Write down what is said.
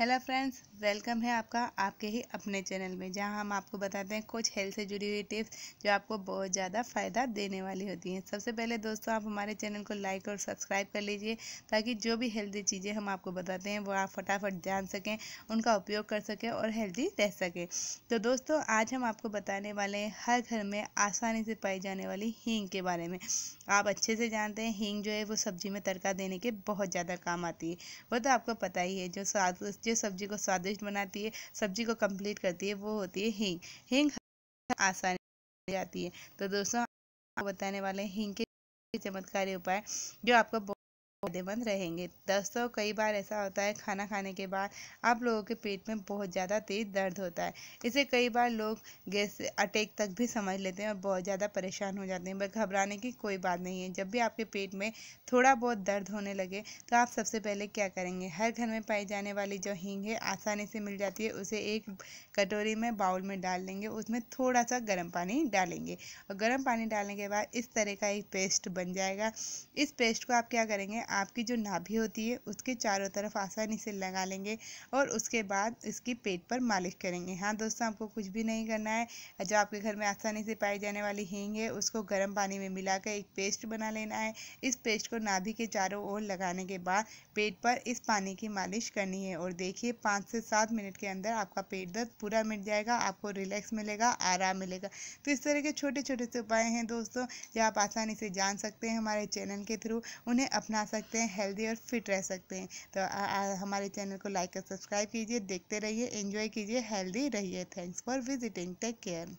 hello friends welcome है आपका आपके ही अपने चैनल में जहां हम आपको बताते हैं कुछ हेल्थ से जुड़ी हुई टिप्स जो आपको बहुत ज़्यादा फ़ायदा देने वाली होती हैं सबसे पहले दोस्तों आप हमारे चैनल को लाइक और सब्सक्राइब कर लीजिए ताकि जो भी हेल्दी चीज़ें हम आपको बताते हैं वो आप फटाफट जान सकें उनका उपयोग कर सकें और हेल्दी रह सकें तो दोस्तों आज हम आपको बताने वाले हैं हर घर में आसानी से पाई जाने वाली हींग के बारे में आप अच्छे से जानते हैं हींग जो है वो सब्जी में तड़का देने के बहुत ज़्यादा काम आती है वो तो आपको पता ही है जो स्वाद जो सब्जी को स्वादिष्ट बनाती है सब्जी को कंप्लीट करती है वो होती है हींग हींग आसानी आती है तो दोस्तों आपको बताने वाले हैं हींग के चमत्कारी उपाय जो आपको फायदेमंद रहेंगे दोस्तों कई बार ऐसा होता है खाना खाने के बाद आप लोगों के पेट में बहुत ज़्यादा तेज़ दर्द होता है इसे कई बार लोग गैस अटैक तक भी समझ लेते हैं और बहुत ज़्यादा परेशान हो जाते हैं पर घबराने की कोई बात नहीं है जब भी आपके पेट में थोड़ा बहुत दर्द होने लगे तो आप सबसे पहले क्या करेंगे हर घर में पाई जाने वाली जो हींग है आसानी से मिल जाती है उसे एक कटोरी में बाउल में डाल लेंगे उसमें थोड़ा सा गर्म पानी डालेंगे और गर्म पानी डालने के बाद इस तरह का एक पेस्ट बन जाएगा इस पेस्ट को आप क्या करेंगे आपकी जो नाभि होती है उसके चारों तरफ आसानी से लगा लेंगे और उसके बाद इसकी पेट पर मालिश करेंगे हाँ दोस्तों आपको कुछ भी नहीं करना है जो आपके घर में आसानी से पाई जाने वाली हींग है उसको गर्म पानी में मिलाकर एक पेस्ट बना लेना है इस पेस्ट को नाभि के चारों ओर लगाने के बाद पेट पर इस पानी की मालिश करनी है और देखिए पाँच से सात मिनट के अंदर आपका पेट दर्द पूरा मिट जाएगा आपको रिलैक्स मिलेगा आराम मिलेगा तो इस तरह के छोटे छोटे से उपाय हैं दोस्तों जो आप आसानी से जान सकते हैं हमारे चैनल के थ्रू उन्हें अपना सकते सकते हैं हेल्दी और फिट रह सकते हैं तो आ, आ, हमारे चैनल को लाइक और सब्सक्राइब कीजिए देखते रहिए एंजॉय कीजिए हेल्दी रहिए thanks for visiting take care